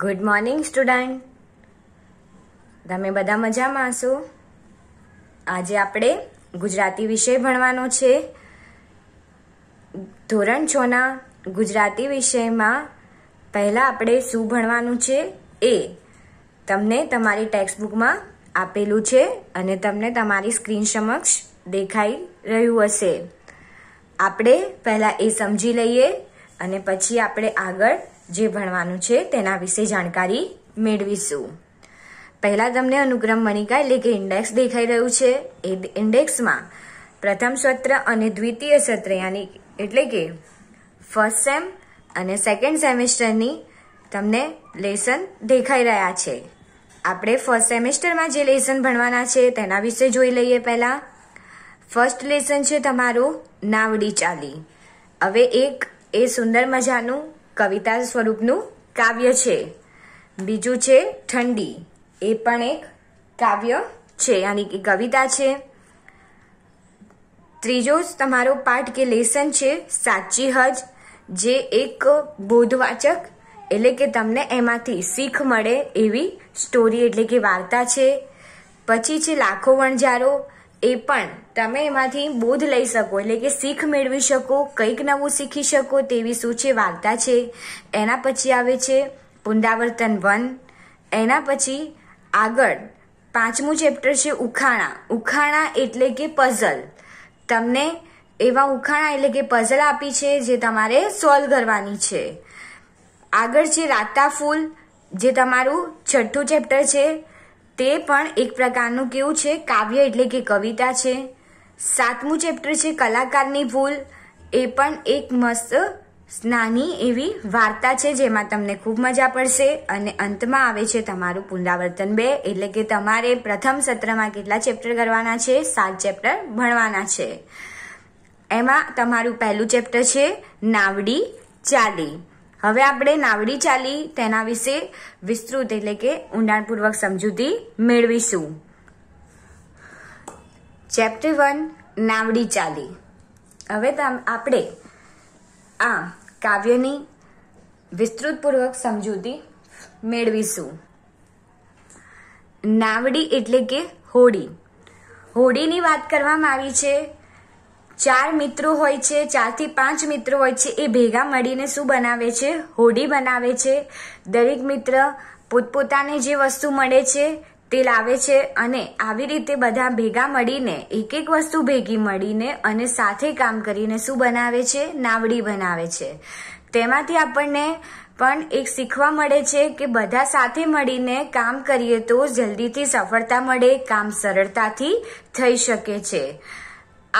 good morning student તમે બધા મજામાં હશો આજે આપણે ગુજરાતી વિષય ભણવાનો છે ધોરણ છોના ગુજરાતી વિષયમાં પહેલાં આપણે શું ભણવાનું છે એ તમને તમારી ટેક્સ્ટબુકમાં આપેલું છે અને તમને તમારી સ્ક્રીન સમક્ષ દેખાઈ રહ્યું હશે આપણે પહેલાં એ સમજી લઈએ અને પછી આપણે આગળ જે ભણવાનું છે તેના વિશે જાણકારી મેળવીશું પહેલાં તમને અનુક્રમ મણિકા એટલે કે ઇન્ડેક્સ દેખાઈ રહ્યું છે એ ઇન્ડેક્સમાં પ્રથમ સત્ર અને દ્વિતીય સત્ર યાની એટલે કે ફર્સ્ટ સેમ અને સેકન્ડ સેમેસ્ટરની તમને લેસન દેખાઈ રહ્યા છે આપણે ફર્સ્ટ સેમેસ્ટરમાં જે લેસન ભણવાના છે તેના વિશે જોઈ લઈએ પહેલાં ફર્સ્ટ લેસન છે તમારું નાવડી ચાલી હવે એક એ સુંદર મજાનું કવિતા સ્વરૂપનું કાવ્ય છે બીજું છે ઠંડી એ પણ એક કાવ્ય છે યાની કે કવિતા છે ત્રીજો તમારો પાઠ કે લેસન છે સાચી હજ જે એક બોધવાચક એટલે કે તમને એમાંથી શીખ મળે એવી સ્ટોરી એટલે કે વાર્તા છે પછી છે લાખો વણઝારો એ પણ તમે એમાંથી બોધ લઈ શકો એટલે કે શીખ મેળવી શકો કંઈક નવું શીખી શકો તેવી શું છે વાર્તા છે એના પછી આવે છે પુનરાવર્તન વન એના પછી આગળ પાંચમું ચેપ્ટર છે ઉખાણા ઉખાણા એટલે કે પઝલ તમને એવા ઉખાણા એટલે કે પઝલ આપી છે જે તમારે સોલ્વ કરવાની છે આગળ છે રાતા ફૂલ જે તમારું છઠ્ઠું ચેપ્ટર છે તે પણ એક પ્રકારનું કેવું છે કાવ્ય એટલે કે કવિતા છે સાતમું ચેપ્ટર છે કલાકારની ભૂલ એ પણ એક મસ્ત નાની એવી વાર્તા છે જેમાં તમને ખૂબ મજા પડશે અને અંતમાં આવે છે તમારું પુનરાવર્તન બે એટલે કે તમારે પ્રથમ સત્રમાં કેટલા ચેપ્ટર કરવાના છે સાત ચેપ્ટર ભણવાના છે એમાં તમારું પહેલું ચેપ્ટર છે નાવડી ચાલી હવે આપણે નાવડી ચાલી તેના વિશે વિસ્તૃત એટલે કે ઊંડાણપૂર્વક સમજૂતી મેળવીશું ચેપ્ટર વન નાવડી ચાલી હવે આપણે આ કાવ્યની વિસ્તૃતપૂર્વક સમજૂતી મેળવીશું નાવડી એટલે કે હોડી હોડીની વાત કરવામાં આવી છે ચાર મિત્રો હોય છે ચારથી પાંચ મિત્રો હોય છે એ ભેગા મળીને શું બનાવે છે હોડી બનાવે છે દરેક મિત્ર પોતપોતાને જે વસ્તુ મળે છે તે લાવે છે અને આવી રીતે બધા ભેગા મળીને એક એક વસ્તુ ભેગી મળીને અને સાથે કામ કરીને શું બનાવે છે નાવડી બનાવે છે તેમાંથી આપણને પણ એક શીખવા મળે છે કે બધા સાથે મળીને કામ કરીએ તો જલ્દીથી સફળતા મળે કામ સરળતાથી થઈ શકે છે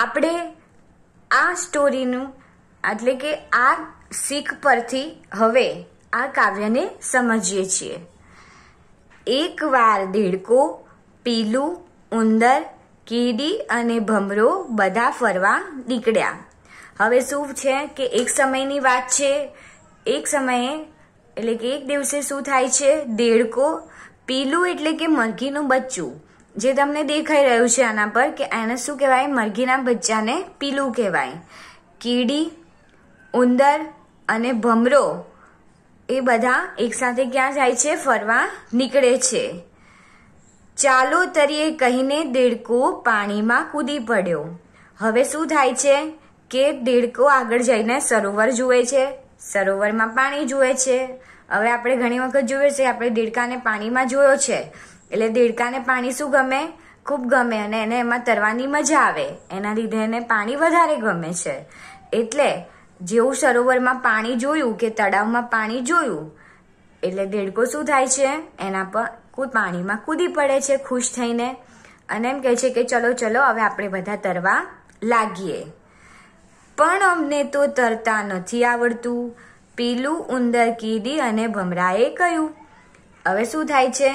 આપણે આ સ્ટોરીનું એટલે કે આ શીખ પરથી હવે આ કાવ્યને સમજીએ છીએ એકવાર દેડકો પીલું ઉંદર કીડી અને ભમરો બધા ફરવા નીકળ્યા હવે શું છે કે એક સમયની વાત છે એક સમયે એટલે કે એક દિવસે શું થાય છે દેડકો પીલું એટલે કે મરઘીનું બચ્ચું જે તમને દેખાઈ રહ્યું છે આના પર કે એને શું કહેવાય મરઘીના બચ્ચાને પીલું કહેવાય કીડી ઉંદર અને ભમરો એ બધા એકસાથે ક્યાં જાય છે ફરવા નીકળે છે ચાલો તરીએ કહીને દેડકો પાણીમાં કૂદી પડ્યો હવે શું થાય છે કે દેડકો આગળ જઈને સરોવર જુએ છે સરોવરમાં પાણી જુએ છે હવે આપણે ઘણી વખત જોયું છે આપણે દેડકાને પાણીમાં જોયો છે એટલે દેડકાને પાણી શું ગમે ખૂબ ગમે અને એને એમાં તરવાની મજા આવે એના લીધે એને પાણી વધારે ગમે છે એટલે જેવું સરોવરમાં પાણી જોયું કે તળાવમાં પાણી જોયું એટલે દેડકો શું થાય છે એના પર પાણીમાં કૂદી પડે છે ખુશ થઈને અને એમ કહે છે કે ચલો ચલો હવે આપણે બધા તરવા લાગીએ પણ અમને તો તરતા નથી આવડતું પીલું ઉંદર કીડી અને ભમરાએ કહ્યું હવે શું થાય છે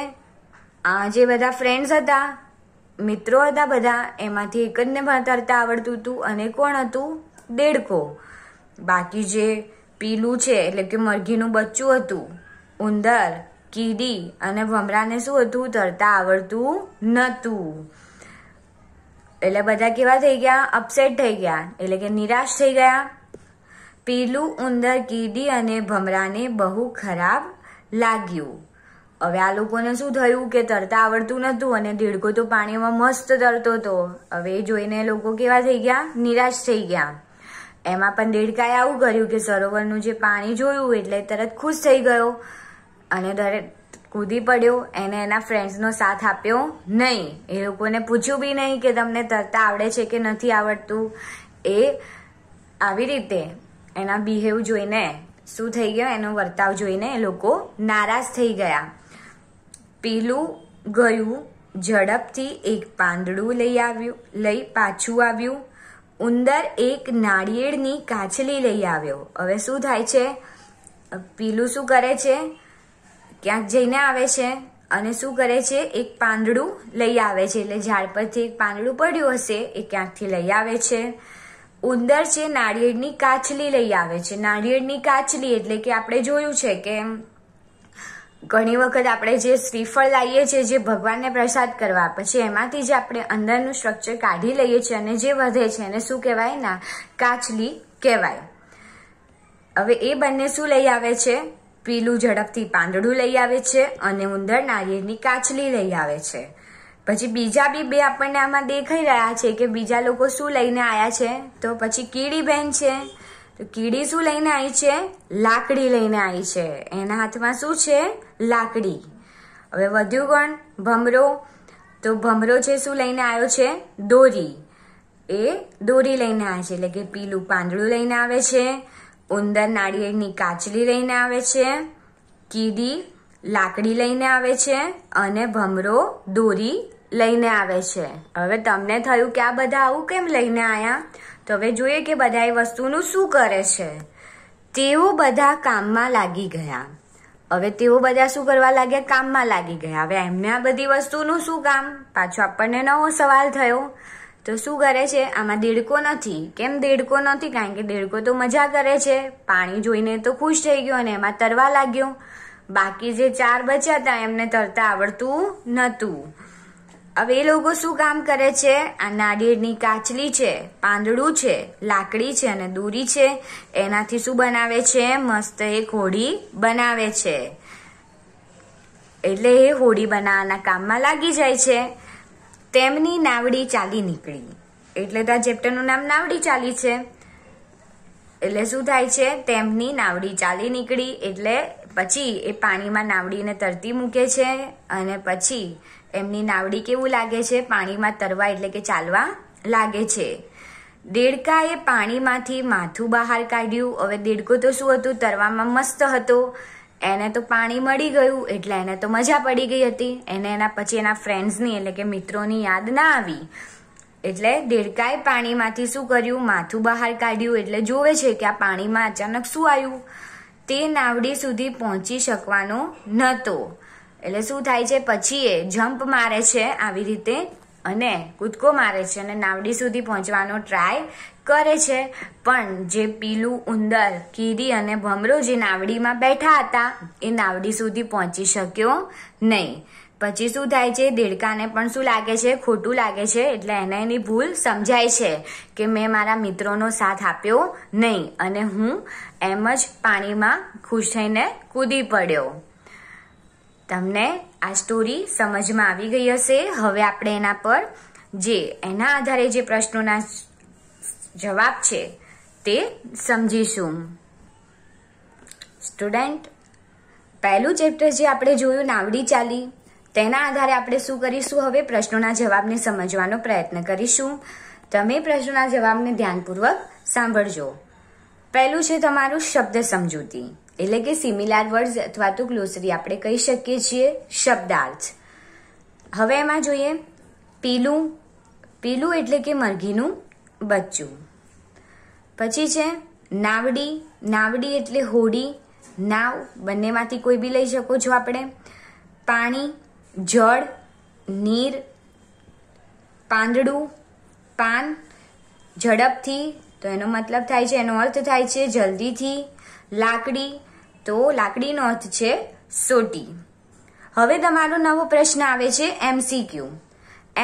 આ જે બધા ફ્રેન્ડ્સ હતા મિત્રો હતા બધા એમાંથી એક જ ને તરતા આવડતું હતું અને કોણ હતું દેડકો બાકી જે પીલું છે એટલે કે મરઘીનું બચ્ચું હતું ઉંદર કીડી અને ભમરાને શું હતું તરતા આવડતું નહોતું એટલે બધા કેવા થઈ ગયા અપસેટ થઈ ગયા એટલે કે નિરાશ થઈ ગયા પીલું ઉંદર કીડી અને ભમરાને બહુ ખરાબ લાગ્યું હવે આ લોકોને શું થયું કે તરતા આવડતું નહોતું અને દેડકો તો પાણીમાં મસ્ત તરતો હતો હવે એ જોઈને લોકો કેવા થઈ ગયા નિરાશ થઈ ગયા એમાં પણ દેડકાએ આવું કર્યું કે સરોવરનું જે પાણી જોયું એટલે તરત ખુશ થઈ ગયો અને દરેક કૂદી પડ્યો એને એના ફ્રેન્ડ્સનો સાથ આપ્યો નહીં એ લોકોને પૂછ્યું બી નહીં કે તમને તરતા આવડે છે કે નથી આવડતું એ આવી રીતે એના બિહેવ જોઈને શું થઈ ગયો એનો વર્તાવ જોઈને એ લોકો નારાજ થઈ ગયા પેલું ગયું ઝડપથી એક પાંદડું લઈ આવ્યું લઈ પાછું આવ્યું ઉંદર એક નાળિયેળની કાચલી લઈ આવ્યો હવે શું થાય છે પીલું શું કરે છે ક્યાંક જઈને આવે છે અને શું કરે છે એક પાંદડું લઈ આવે છે એટલે ઝાડ પરથી એક પાંદડું પડ્યું હશે એ ક્યાંકથી લઈ આવે છે ઉંદર છે નાળિયેળની કાચલી લઈ આવે છે નાળિયેળની કાચલી એટલે કે આપણે જોયું છે કે એમ ઘણી વખત આપણે જે શ્રીફળ લાવીએ છીએ જે ભગવાનને પ્રસાદ કરવા પછી એમાંથી જે આપણે અંદરનું સ્ટ્રક્ચર કાઢી લઈએ છીએ અને જે વધે છે એને શું કહેવાય ના કાચલી કહેવાય હવે એ બંને શું લઈ આવે છે પીલું ઝડપથી પાંદડું લઈ આવે છે અને ઉંદર નારિયેળની કાચલી લઈ આવે છે પછી બીજા બી બે આપણને આમાં દેખાઈ રહ્યા છે કે બીજા લોકો શું લઈને આવ્યા છે તો પછી કીડી બેન છે તો કીડી શું લઈને આવી છે લાકડી લઈને આવી છે એના હાથમાં શું છે લાકડી હવે વધ્યું ગણ ભમરો તો ભમરો છે શું લઈને આવ્યો છે દોરી એ દોરી લઈને આવે છે એટલે કે પીલું પાંદડું લઈને આવે છે ઉંદર નાળિયેરની કાચલી લઈને આવે છે કીડી લાકડી લઈને આવે છે અને ભમરો દોરી લઈને આવે છે હવે તમને થયું કે આ બધા આવું કેમ લઈને આવ્યા તો હવે જોઈએ કે બધા એ વસ્તુનું શું કરે છે તેઓ બધા કામમાં લાગી ગયા હવે તેઓ બધા શું કરવા લાગ્યા કામમાં લાગી ગયા હવે એમને આ બધી વસ્તુનું શું કામ પાછો આપણને નવો સવાલ થયો તો શું કરે છે આમાં દેડકો નથી કેમ દેડકો નથી કારણ કે દેડકો તો મજા કરે છે પાણી જોઈને તો ખુશ થઈ ગયો અને એમાં તરવા લાગ્યો બાકી જે ચાર બચ્યા હતા એમને તરતા આવડતું નહોતું હવે એ લોકો શું કામ કરે છે આ નાળિયેરની કાચલી છે પાંદડું છે લાકડી છે અને દૂરી છે એનાથી શું બનાવે છે મસ્ત એક હોડી બનાવે છે એટલે એ હોડી બનાવવાના કામમાં લાગી જાય છે તેમની નાવડી ચાલી નીકળી એટલે તો આ ચેપ્ટરનું નામ નાવડી ચાલી છે એટલે શું થાય છે તેમની નાવડી ચાલી નીકળી એટલે પછી એ પાણીમાં નાવડીને તરતી મૂકે છે અને પછી એમની નાવડી કેવું લાગે છે પાણીમાં તરવા એટલે કે ચાલવા લાગે છે દેડકાએ પાણીમાંથી માથું બહાર કાઢ્યું હવે દેડકો તો શું હતું તરવામાં મસ્ત હતો એને તો પાણી મળી ગયું એટલે એને તો મજા પડી ગઈ હતી એને એના પછી એના ફ્રેન્ડ્સની એટલે કે મિત્રોની યાદ ના આવી એટલે દેડકાએ પાણીમાંથી શું કર્યું માથું બહાર કાઢ્યું એટલે જોવે છે કે આ પાણીમાં અચાનક શું આવ્યું તે નાવડી સુધી પહોંચી શકવાનો નહોતો એટલે શું થાય છે પછી એ જમ્પ મારે છે આવી રીતે અને કૂદકો મારે છે અને નાવડી સુધી પહોંચવાનો ટ્રાય કરે છે પણ જે પીલું ઉંદર કીરી અને ભમરો જે નાવડીમાં બેઠા હતા એ નાવડી સુધી પહોંચી શક્યો નહીં પછી શું થાય છે દેડકાને પણ શું લાગે છે ખોટું લાગે છે એટલે એને એની ભૂલ સમજાય છે કે મેં મારા મિત્રોનો સાથ આપ્યો નહીં અને હું એમ જ પાણીમાં ખુશ થઈને કૂદી પડ્યો તમને આ સ્ટોરી સમજમાં આવી ગઈ હશે હવે આપણે એના પર જે એના આધારે જે પ્રશ્નોના જવાબ છે તે સમજીશું સ્ટુડન્ટ પહેલું ચેપ્ટર જે આપણે જોયું નાવડી ચાલી તેના આધારે આપણે શું કરીશું હવે પ્રશ્નોના જવાબને સમજવાનો પ્રયત્ન કરીશું તમે પ્રશ્નોના જવાબને ધ્યાનપૂર્વક સાંભળજો પહેલું છે તમારું શબ્દ સમજૂતી એટલે કે સિમિલાર વર્ડ અથવા તો ગ્લોસરી આપણે કહી શકીએ છીએ શબ્દાર્થ હવે એમાં જોઈએ પીલું પીલું એટલે કે મરઘીનું બચ્ચું પછી છે નાવડી નાવડી એટલે હોડી નાવ બંનેમાંથી કોઈ બી લઈ શકો છો આપણે પાણી જળ નીર પાંદડું પાન ઝડપથી તો એનો મતલબ થાય છે એનો અર્થ થાય છે જલ્દીથી લાકડી તો લાકડીનો અર્થ છે સોટી હવે તમારો નવો પ્રશ્ન આવે છે એમસીક્યુ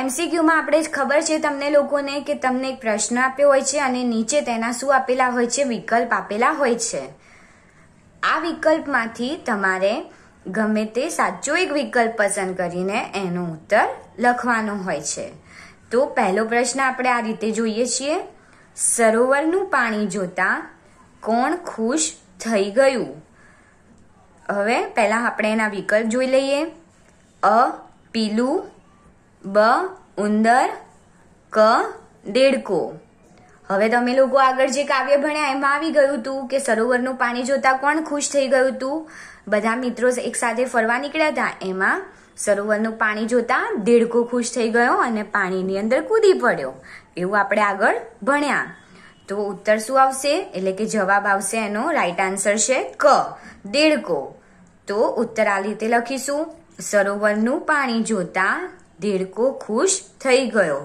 એમસીક્યુમાં આપણે ખબર છે તમને લોકોને કે તમને એક પ્રશ્ન આપ્યો હોય છે અને નીચે તેના શું આપેલા હોય છે વિકલ્પ આપેલા હોય છે આ વિકલ્પમાંથી તમારે ગમે તે સાચો એક વિકલ્પ પસંદ કરીને એનો ઉત્તર લખવાનો હોય છે તો પહેલો પ્રશ્ન આપણે આ રીતે જોઈએ છીએ સરોવરનું પાણી જોતા કોણ ખુશ થઈ ગયું હવે પહેલાં આપણે એના વિકલ્પ જોઈ લઈએ અ પીલું બ ઉંદર ક દેડકો હવે તમે લોકો આગળ જે કાવ્ય ભણ્યા એમાં આવી ગયું હતું કે સરોવરનું પાણી જોતાં કોણ ખુશ થઈ ગયું હતું બધા મિત્રો એકસાથે ફરવા નીકળ્યા હતા એમાં સરોવરનું પાણી જોતાં દેડકો ખુશ થઈ ગયો અને પાણીની અંદર કૂદી પડ્યો એવું આપણે આગળ ભણ્યા તો ઉત્તર શું આવશે એટલે કે જવાબ આવશે એનો રાઈટ આન્સર છે ક દેડકો તો ઉત્તર આ રીતે લખીશું સરોવરનું પાણી જોતા દેડકો ખુશ થઈ ગયો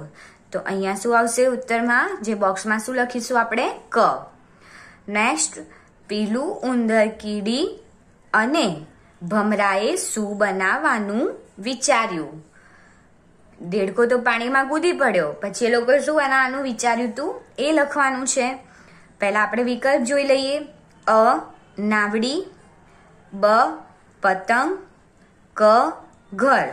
તો અહીંયા શું આવશે ઉત્તરમાં જે બોક્સમાં શું લખીશું આપણે ક નેક્સ્ટ પીલું ઉંદર કીડી અને ભમરાએ શું બનાવવાનું વિચાર્યું દેડકો તો પાણીમાં કૂદી પડ્યો પછી એ લોકો શું આના આનું વિચાર્યું હતું એ લખવાનું છે પહેલાં આપણે વિકલ્પ જોઈ લઈએ અ નાવડી બ પતંગ ક ઘર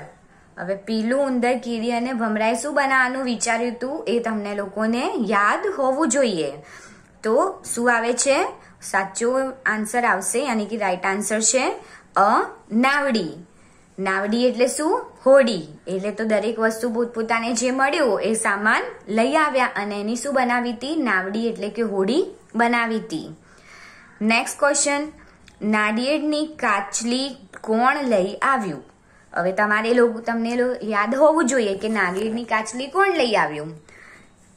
હવે પીલું ઉંદર કીરી અને ભમરાએ શું બનાવવાનું વિચાર્યું હતું એ તમને લોકોને યાદ હોવું જોઈએ તો શું આવે છે સાચો આન્સર આવશે યાની કે રાઈટ આન્સર છે અ નાવડી નાવડી એટલે શું હોડી એટલે તો દરેક વસ્તુ પોતપોતાને જે મળ્યું એ સામાન લઈ આવ્યા અને એની શું બનાવી હતી નાવડી એટલે કે હોડી બનાવી હતી નેક્સ્ટ ક્વેશ્ચન નાળિયેરની કાચલી કોણ લઈ આવ્યું હવે તમારે લોકો તમને યાદ હોવું જોઈએ કે નાળિયેરની કાચલી કોણ લઈ આવ્યું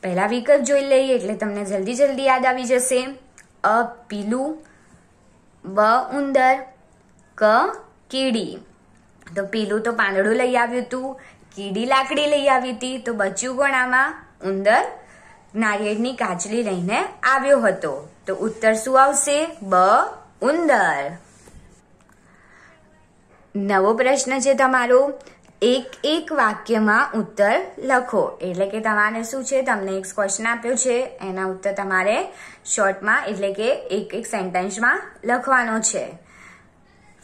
પહેલા વિકલ્પ જોઈ લઈએ એટલે તમને જલ્દી જલ્દી યાદ આવી જશે અ પીલું બ ઉંદર ક કીડી તો પીલું તો પાંદડું લઈ આવ્યું હતું કીડી લાકડી લઈ આવી હતી તો બચ્યું પણ આમાં ઉંદર નારિયેળની કાચલી લઈને આવ્યો હતો તો ઉત્તર શું આવશે બ ઉંદર નવો પ્રશ્ન છે તમારો એક એક વાક્યમાં ઉત્તર લખો એટલે કે તમારે શું છે તમને એક ક્વેશ્ચન આપ્યો છે એના ઉત્તર તમારે શોર્ટમાં એટલે કે એક એક સેન્ટેન્સમાં લખવાનો છે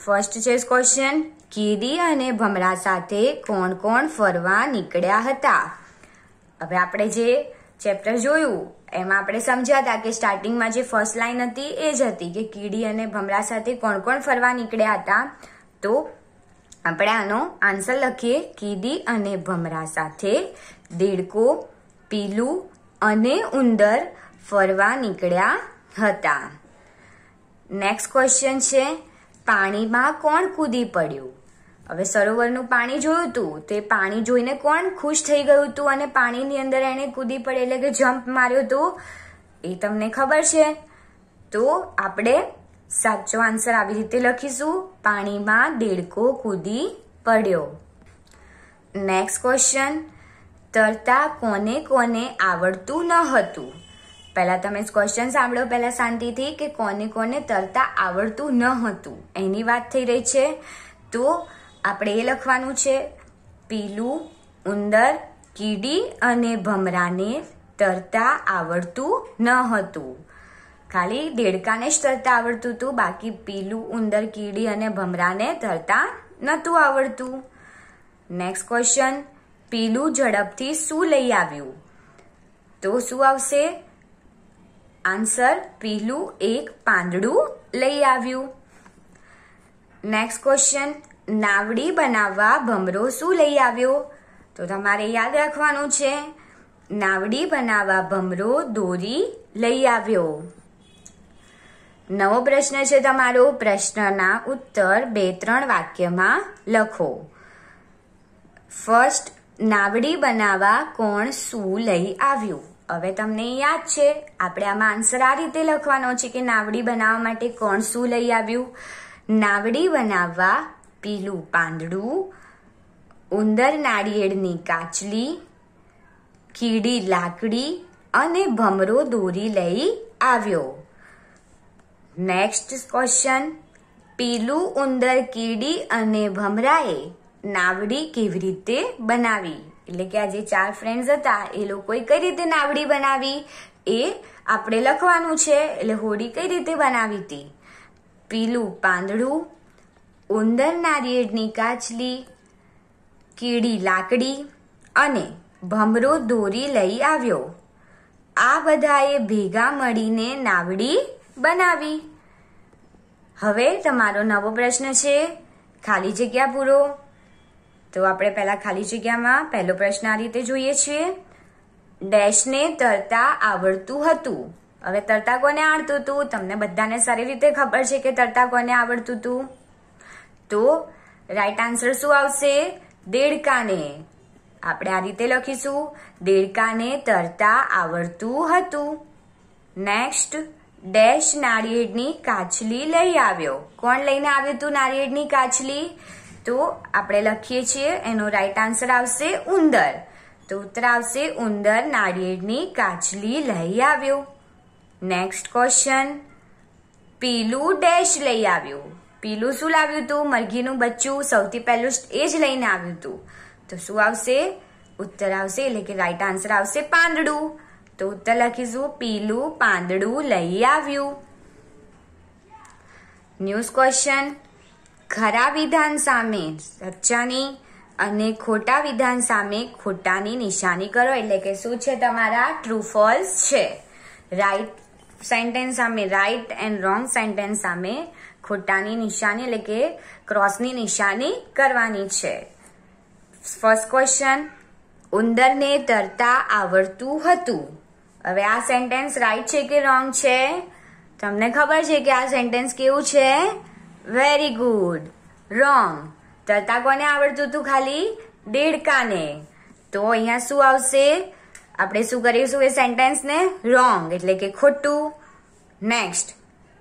ફર્સ્ટ છે ક્વેશ્ચન કીડી અને ભમરા સાથે કોણ કોણ ફરવા નીકળ્યા હતા હવે આપણે જે ચેપ્ટર જોયું એમાં આપણે સમજ્યા હતા કે સ્ટાર્ટિંગમાં જે ફર્સ્ટ લાઈન હતી એ જ હતી કે કીડી અને ભમરા સાથે કોણ કોણ ફરવા નીકળ્યા હતા તો આપણે આનો આન્સર લખીએ કીડી અને ભમરા સાથે દેડકો પીલું અને ઉંદર ફરવા નીકળ્યા હતા નેક્સ્ટ ક્વેશ્ચન છે પાણીમાં કોણ કૂદી પડ્યું હવે સરોવરનું પાણી જોયું હતું તે પાણી જોઈને કોણ ખુશ થઈ ગયું હતું અને પાણીની અંદર એણે કૂદી પડે એટલે કે જમ્પ માર્યો હતો એ તમને ખબર છે તો આપણે સાચો આન્સર આવી રીતે લખીશું પાણીમાં દેડકો કૂદી પડ્યો નેક્સ્ટ ક્વેશ્ચન તરતા કોને કોને આવડતું ન હતું પહેલા તમે ક્વેશ્ચન સાંભળો પહેલા શાંતિથી કે કોને કોને તરતા આવડતું ન હતું એની વાત થઈ રહી છે તો આપણે એ લખવાનું છે પીલું ઉંદર કીડી અને ભમરાને તરતા આવડતું ન હતું ખાલી દેડકાને જ તરતા આવડતું હતું બાકી પીલું ઉંદર કીડી અને ભમરાને તરતા નહોતું આવડતું નેક્સ્ટ ક્વેશ્ચન પીલું ઝડપથી શું લઈ આવ્યું તો શું આવશે આન્સર પહેલું એક પાંદડું લઈ આવ્યું નેક્સ્ટ ક્વેશ્ચન નાવડી બનાવવા ભમરો શું લઈ આવ્યો તો તમારે યાદ રાખવાનું છે નાવડી બનાવવા ભમરો દોરી લઈ આવ્યો નવો પ્રશ્ન છે તમારો પ્રશ્નના ઉત્તર બે ત્રણ વાક્યમાં લખો ફર્સ્ટ નાવડી બનાવવા કોણ શું લઈ આવ્યું હવે તમને યાદ છે આપણે આમાં આન્સર આ રીતે લખવાનો છે કે નાવડી બનાવવા માટે કોણ શું લઈ આવ્યું નાવડી બનાવવા પીલું પાંદડું ઉંદર નાળિયેળની કાચલી કીડી લાકડી અને ભમરો દોરી લઈ આવ્યો નેક્સ્ટ ક્વેશ્ચન પીલું ઉંદર કીડી અને ભમરાએ નાવડી કેવી રીતે બનાવી એટલે કે આ જે ચાર ફ્રેન્ડ્સ હતા એ લોકોએ કઈ રીતે નાવડી બનાવી એ આપણે લખવાનું છે એટલે હોડી કઈ રીતે બનાવી હતી પીલું પાંદડું ઉંદર નારિયેળની કાચલી કીડી લાકડી અને ભમરો દોરી લઈ આવ્યો આ બધાએ ભેગા મળીને નાવડી બનાવી હવે તમારો નવો પ્રશ્ન છે ખાલી જગ્યા પૂરો તો આપણે પહેલા ખાલી જગ્યામાં પહેલો પ્રશ્ન આ રીતે જોઈએ છીએ ડેશને તરતા આવડતું હતું હવે તરતા કોને આવડતું હતું તમને બધાને સારી રીતે ખબર છે કે તરતા કોને આવડતું હતું તો રાઈટ આન્સર શું આવશે દેડકાને આપણે આ રીતે લખીશું દેડકાને તરતા આવડતું હતું નેક્સ્ટ ડેશ નારિયેળની કાછલી લઈ આવ્યો કોણ લઈને આવ્યું હતું નારિયેળની કાછલી તો આપણે લખીએ છીએ એનો રાઈટ આન્સર આવશે ઉંદર તો ઉત્તર આવશે ઉંદર નાળિયેરની કાચલી લઈ આવ્યો નેક્સ્ટ ક્વેશ્ચન પીલું ડેશ લઈ આવ્યું પીલું શું લાવ્યું હતું મરઘીનું બચ્ચું સૌથી પહેલું એ જ લઈને આવ્યું હતું તો શું આવશે ઉત્તર આવશે એટલે કે રાઈટ આન્સર આવશે પાંદડું તો ઉત્તર લખીશું પીલું પાંદડું લઈ આવ્યું ન્યૂઝ ક્વેશ્ચન ખરા વિધાન સામે સચ્ચાની અને ખોટા વિધાન સામે ખોટાની નિશાની કરો એટલે કે શું છે તમારા ટ્રુ ફોલ્સ છે રાઈટ સેન્ટેન્સ સામે રાઈટ એન્ડ રોંગ સેન્ટેન્સ સામે ખોટાની નિશાની એટલે કે ક્રોસની નિશાની કરવાની છે ફર્સ્ટ ક્વેશ્ચન ઉંદરને તરતા આવડતું હતું હવે આ સેન્ટેન્સ રાઈટ છે કે રોંગ છે તમને ખબર છે કે આ સેન્ટેન્સ કેવું છે વેરી ગુડ રોંગ ચલતા કોને આવડતું હતું ખાલી દેડકાને તો અહીંયા શું આવશે આપણે શું કરીશું એ સેન્ટેન્સને રોંગ એટલે કે ખોટું નેક્સ્ટ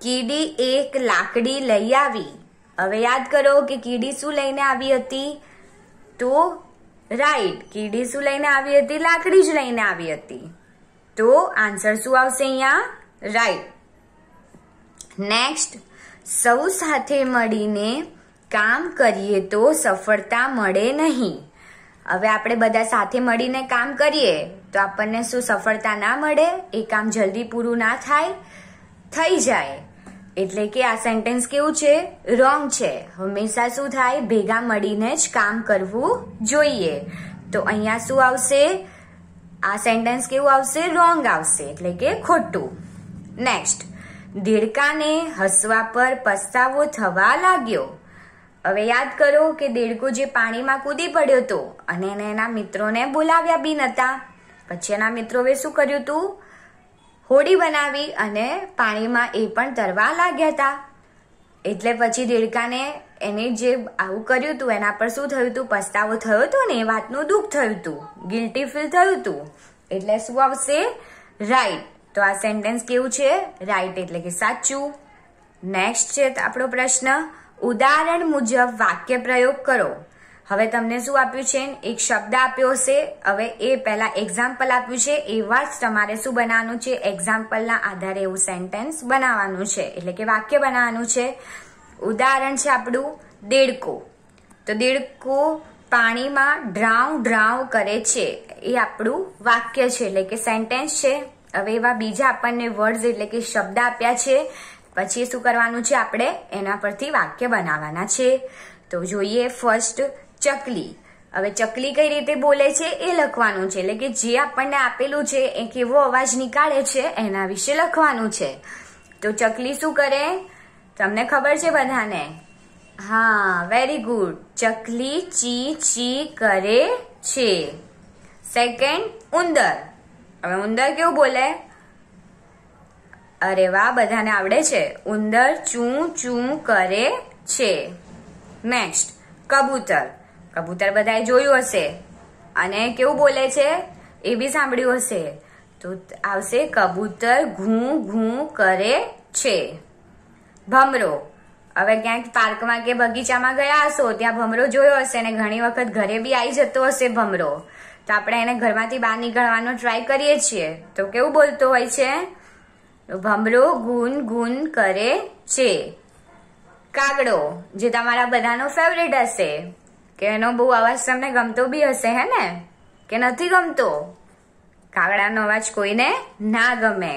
કીડી એક લાકડી લઈ આવી હવે યાદ કરો કે કીડી શું લઈને આવી હતી તો રાઈટ કીડી શું લઈને આવી હતી લાકડી જ લઈને આવી હતી તો આન્સર શું આવશે અહીંયા રાઈટ નેક્સ્ટ સૌ સાથે મળીને કામ કરીએ તો સફળતા મળે નહીં હવે આપણે બધા સાથે મળીને કામ કરીએ તો આપણને શું સફળતા ના મળે એ કામ જલ્દી પૂરું ના થાય થઈ જાય એટલે કે આ સેન્ટેન્સ કેવું છે રોંગ છે હંમેશા શું થાય ભેગા મળીને જ કામ કરવું જોઈએ તો અહીંયા શું આવશે આ સેન્ટેન્સ કેવું આવશે રોંગ આવશે એટલે કે ખોટું નેક્સ્ટ દેડકાને હસવા પર પસ્તાવો થવા લાગ્યો હવે યાદ કરો કે દેડકો જે પાણીમાં કૂદી પડ્યો હતો અને એને એના મિત્રોને બોલાવ્યા બી નહોતા પછી એના મિત્રોએ શું કર્યું હતું હોડી બનાવી અને પાણીમાં એ પણ તરવા લાગ્યા હતા એટલે પછી દેડકાને એને જે આવું કર્યું હતું એના પર શું થયું હતું પસ્તાવો થયો હતો ને એ વાતનું દુઃખ થયું હતું ગિલ્ટી ફીલ થયું હતું એટલે શું આવશે રાઈટ તો આ સેન્ટેન્સ કેવું છે રાઈટ એટલે કે સાચું નેક્સ્ટ છે આપણો પ્રશ્ન ઉદાહરણ મુજબ વાક્ય પ્રયોગ કરો હવે તમને શું આપ્યું છે એક શબ્દ આપ્યો હશે હવે એ પહેલા એક્ઝામ્પલ આપ્યું છે એવા જ તમારે શું બનાવવાનું છે એક્ઝામ્પલના આધારે એવું સેન્ટેન્સ બનાવવાનું છે એટલે કે વાક્ય બનાવવાનું છે ઉદાહરણ છે આપણું દેડકો તો દેડકો પાણીમાં ડ્રાઉ ડ્રાઉ કરે છે એ આપણું વાક્ય છે એટલે કે સેન્ટેન્સ છે હવે એવા બીજા આપણને વર્ડ એટલે કે શબ્દ આપ્યા છે પછી શું કરવાનું છે આપણે એના પરથી વાક્ય બનાવવાના છે તો જોઈએ ફર્સ્ટ ચકલી હવે ચકલી કઈ રીતે બોલે છે એ લખવાનું છે એટલે કે જે આપણને આપેલું છે એ કેવો અવાજ નીકાળે છે એના વિશે લખવાનું છે તો ચકલી શું કરે તમને ખબર છે બધાને હા વેરી ગુડ ચકલી ચી ચી કરે છે સેકન્ડ ઉંદર હવે ઉંદર કેવું બોલે અરે વાહ બધાને આવડે છે ઉંદર ચૂ ચૂ કરે છે નેક્સ્ટ કબૂતર કબૂતર બધાએ જોયું હશે અને કેવું બોલે છે એ બી સાંભળ્યું હશે તો આવશે કબૂતર ઘૂ ઘૂ કરે છે ભમરો હવે ક્યાંક પાર્કમાં કે બગીચામાં ગયા હશો ત્યાં ભમરો જોયો હશે ને ઘણી વખત ઘરે બી આવી જતો હશે ભમરો તો આપણે એને ઘરમાંથી બહાર નીકળવાનો ટ્રાય કરીએ છીએ તો કેવું બોલતો હોય છે ભમરો ગુન ગુન કરે છે કાગડો જે તમારા બધાનો ફેવરેટ હશે કે એનો બહુ અવાજ તમને ગમતો બી હશે હે ને કે નથી ગમતો કાગડાનો અવાજ કોઈને ના ગમે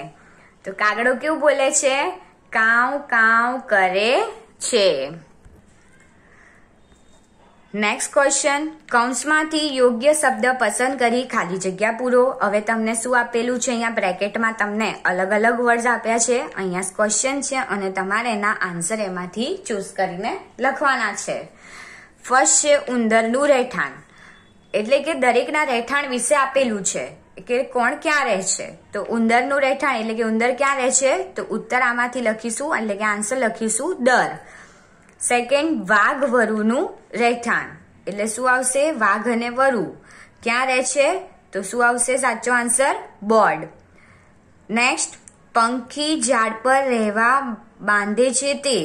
તો કાગડો કેવું બોલે છે કાઉ કાઉ કરે છે નેક્સ્ટ ક્વેશ્ચન કૌંસમાંથી યોગ્ય શબ્દ પસંદ કરી ખાલી જગ્યા પૂરો હવે તમને શું આપેલું છે અહીંયા બ્રેકેટમાં તમને અલગ અલગ વર્ડ્સ આપ્યા છે અહીંયા ક્વેશ્ચન છે અને તમારે એના આન્સર એમાંથી ચૂઝ કરીને લખવાના છે ફર્સ્ટ છે ઉંદરનું રહેઠાણ એટલે કે દરેકના રહેઠાણ વિશે આપેલું છે કે કોણ ક્યાં રહે છે તો ઉંદરનું રહેઠાણ એટલે કે ઉંદર ક્યાં રહે છે તો ઉત્તર આમાંથી લખીશું એટલે કે આન્સર લખીશું દર સેકન્ડ વાઘ વરુનું રહેઠાણ એટલે શું આવશે વાઘ અને વરુ ક્યાં રહે છે તો શું આવશે સાચો આન્સર બોર્ડ નેક્સ્ટ પંખી ઝાડ પર રહેવા બાંધે છે તે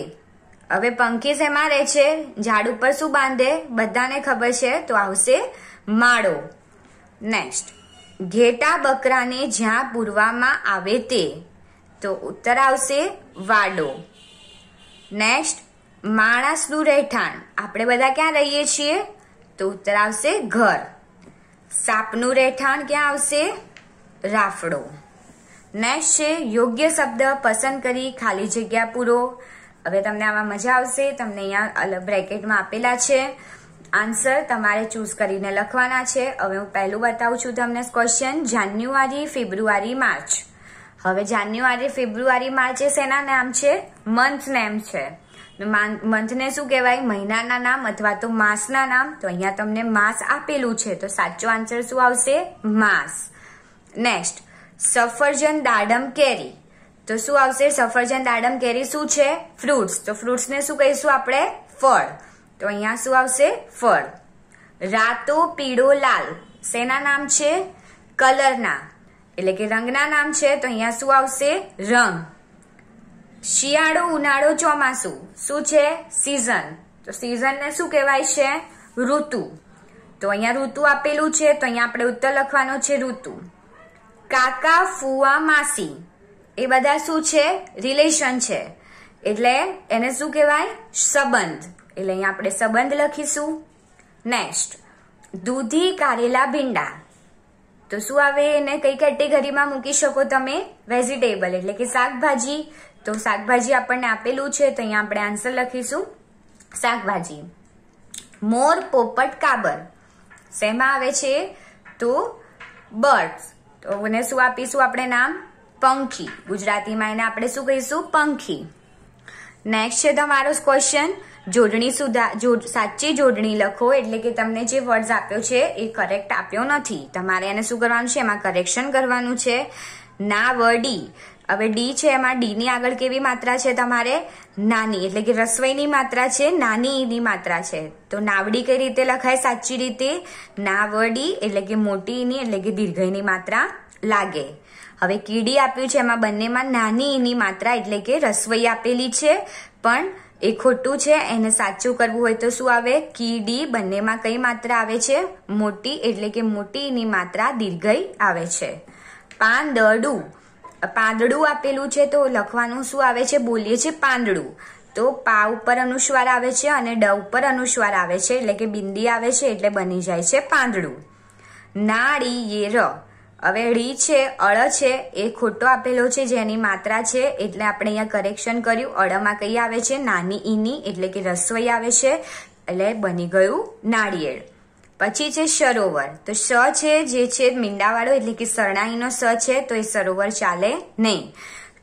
હવે પંખી શેમાં રહે છે ઝાડ ઉપર શું બાંધે બધાને ખબર છે તો આવશે માળો નેક્સ્ટ ઘેટા બકરાને જ્યાં પૂરવામાં આવે તે તો ઉત્તર આવશે વાડો નેક્સ્ટ માણસનું રહેઠાણ આપણે બધા ક્યાં રહીએ છીએ તો ઉત્તર આવશે ઘર સાપનું રહેઠાણ ક્યાં આવશે રાફડો નેક્સ્ટ છે યોગ્ય શબ્દ પસંદ કરી ખાલી જગ્યા પૂરો હવે તમને આમાં મજા આવશે તમને અહીંયા બ્રેકેટમાં આપેલા છે આન્સર તમારે ચૂઝ કરીને લખવાના છે હવે હું પહેલું બતાવું છું તમને ક્વેશ્ચન જાન્યુઆરી ફેબ્રુઆરી માર્ચ હવે જાન્યુઆરી ફેબ્રુઆરી માર્ચ એ શેના નામ છે મંથ નેમ છે મંથને શું કહેવાય મહિનાના નામ અથવા તો માસના નામ તો અહીંયા તમને માસ આપેલું છે તો સાચો આન્સર શું આવશે માસ નેક્સ્ટ સફરજન દાડમ કેરી તો શું આવશે સફરજન દાડમ કેરી શું છે ફ્રૂટ્સ તો ફ્રૂટ્સને શું કહીશું આપણે ફળ તો અહીંયા શું આવશે ફળ રાતો પીળો લાલ શેના નામ છે કલરના એટલે કે રંગના નામ છે તો અહીંયા શું આવશે રંગ શિયાળો ઉનાળો ચોમાસું શું છે સિઝન તો સિઝનને શું કહેવાય છે ઋતુ તો અહીંયા ઋતુ આપેલું છે તો અહીંયા આપણે ઉત્તર લખવાનો છે ઋતુ કાકા ફુવા માસી એ બધા શું છે રિલેશન છે એટલે એને શું કહેવાય સંબંધ એટલે અહીંયા આપણે સંબંધ લખીશું નેક્સ્ટ દૂધી કારેલા ભીંડા તો શું આવે એને કઈ કેટેગરીમાં મૂકી શકો તમે વેજીટેબલ એટલે કે શાકભાજી તો શાકભાજી આપણને આપેલું છે તો અહીંયા આપણે આન્સર લખીશું શાકભાજી મોર પોપટ કાબર શેમાં આવે છે તો બર્ડ્સ તો એને શું આપીશું આપણે નામ પંખી ગુજરાતીમાં એને આપણે શું કહીશું પંખી નેક્સ્ટ છે તમારો ક્વેશ્ચન જોડણી સુધા સાચી જોડણી લખો એટલે કે તમને જે વર્ડ્સ આપ્યો છે એ કરેક્ટ આપ્યો નથી તમારે એને શું કરવાનું છે એમાં કરેક્શન કરવાનું છે ના વર્ડી હવે ડી છે એમાં ડીની આગળ કેવી માત્રા છે તમારે નાની એટલે કે રસોઈની માત્રા છે નાની નાનીની e માત્રા છે તો નાવડી કઈ રીતે લખાય સાચી રીતે નાવડી એટલે કે મોટી મોટીની e એટલે કે દીર્ઘની માત્રા લાગે હવે કીડી આપ્યું છે એમાં બંનેમાં નાની નાનીની e માત્રા એટલે કે રસોઈ આપેલી છે પણ એ ખોટું છે એને સાચું કરવું હોય તો શું આવે કીડી બંનેમાં કઈ માત્રા આવે છે મોટી એટલે કે મોટી મોટીની માત્રા દીર્ઘઈ આવે છે પાંદડું પાંદડું આપેલું છે તો લખવાનું શું આવે છે બોલીએ છીએ પાંદડું તો પા ઉપર અનુસ્વાર આવે છે અને ડ ઉપર અનુસ્વાર આવે છે એટલે કે બિંદી આવે છે એટલે બની જાય છે પાંદડું નાળી એ ર હવે રી છે અળ છે એ ખોટો આપેલો છે જેની માત્રા છે એટલે આપણે અહીંયા કરેક્શન કર્યું અળમાં કઈ આવે છે નાની ઈની એટલે કે રસોઈ આવે છે એટલે બની ગયું નાળિયેળ પછી છે સરોવર તો સ છે જે છે મીંડાવાળો એટલે કે શરણાઈનો સ છે તો એ સરોવર ચાલે નહીં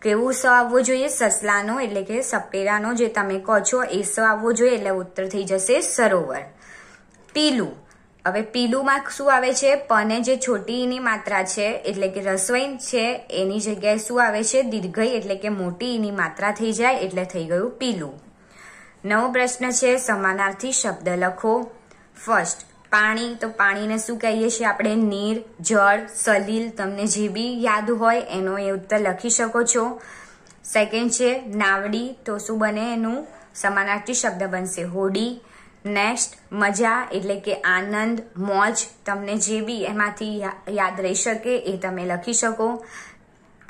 કેવું સ આવવો જોઈએ સસલાનો એટલે કે સપેરાનો જે તમે કહો છો એ સ આવવો જોઈએ એટલે ઉત્તર થઈ જશે સરોવર પીલું હવે પીલુંમાં શું આવે છે પને જે છોટીની માત્રા છે એટલે કે રસોઈ છે એની જગ્યાએ શું આવે છે દીર્ઘઈ એટલે કે મોટીની માત્રા થઈ જાય એટલે થઈ ગયું પીલું નવો પ્રશ્ન છે સમાનાર્થી શબ્દ લખો ફર્સ્ટ પાણી તો પાણીને શું કહીએ છીએ આપણે નીર જળ સલીલ તમને જે બી યાદ હોય એનો એ ઉત્તર લખી શકો છો સેકન્ડ છે નાવડી તો શું બને એનું સમાનાર્થી શબ્દ બનશે હોડી નેક્સ્ટ મજા એટલે કે આનંદ મોજ તમને જે બી એમાંથી યાદ રહી શકે એ તમે લખી શકો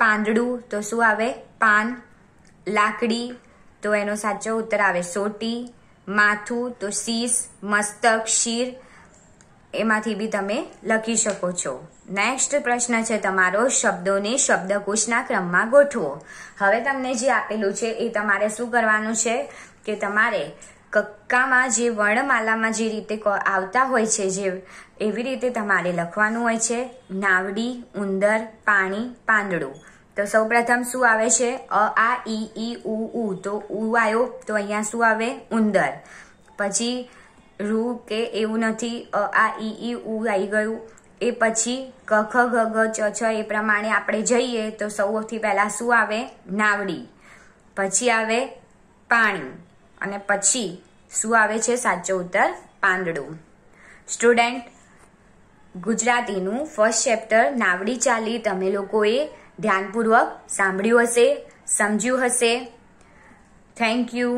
પાંદડું તો શું આવે પાન લાકડી તો એનો સાચો ઉત્તર આવે સોટી માથું તો શીશ મસ્તક શીર એમાંથી બી તમે લખી શકો છો નેક્સ્ટ પ્રશ્ન છે તમારો શબ્દોને શબ્દકોશના ક્રમમાં ગોઠવો હવે તમને જે આપેલું છે એ તમારે શું કરવાનું છે કે તમારે કક્કામાં જે વર્ણમાલામાં જે રીતે આવતા હોય છે જે એવી રીતે તમારે લખવાનું હોય છે નાવડી ઉંદર પાણી પાંદડું તો સૌપ્રથમ શું આવે છે અ આ ઈ ઈ ઉ ઉ તો ઉ આવ્યો તો અહીંયા શું આવે ઉંદર પછી રૂ કે એવું નથી અ આ ઈ ઈ ઉ આવી ગયું એ પછી ક ખ ગ ગ ચ છ એ પ્રમાણે આપણે જઈએ તો સૌથી પહેલાં શું આવે નાવડી પછી આવે પાણી અને પછી શું આવે છે સાચો ઉત્તર પાંદડું સ્ટુડન્ટ ગુજરાતીનું ફર્સ્ટ ચેપ્ટર નાવડી ચાલી તમે લોકોએ ધ્યાનપૂર્વક સાંભળ્યું હશે સમજ્યું હશે થેન્ક યુ